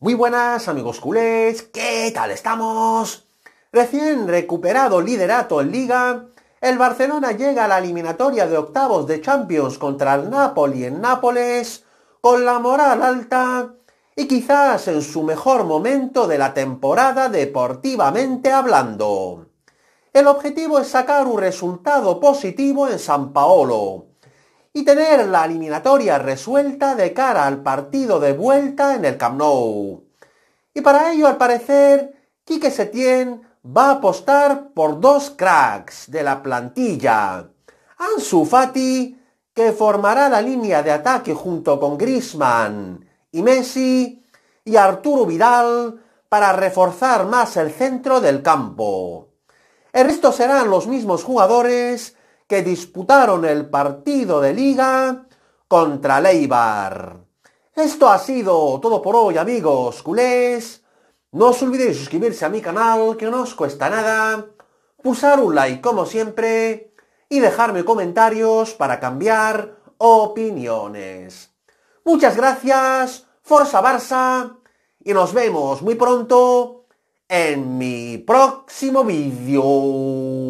Muy buenas amigos culés, ¿qué tal estamos? Recién recuperado liderato en liga, el Barcelona llega a la eliminatoria de octavos de Champions contra el Napoli en Nápoles con la moral alta y quizás en su mejor momento de la temporada deportivamente hablando. El objetivo es sacar un resultado positivo en San Paolo y tener la eliminatoria resuelta de cara al partido de vuelta en el Camp Nou. Y para ello, al parecer, Quique Setién va a apostar por dos cracks de la plantilla. Ansu Fati, que formará la línea de ataque junto con Grisman y Messi, y Arturo Vidal para reforzar más el centro del campo. El resto serán los mismos jugadores que disputaron el partido de liga contra Leibar. Esto ha sido todo por hoy amigos culés. No os olvidéis suscribirse a mi canal, que no os cuesta nada, pulsar un like como siempre y dejarme comentarios para cambiar opiniones. Muchas gracias, Forza Barça, y nos vemos muy pronto en mi próximo vídeo.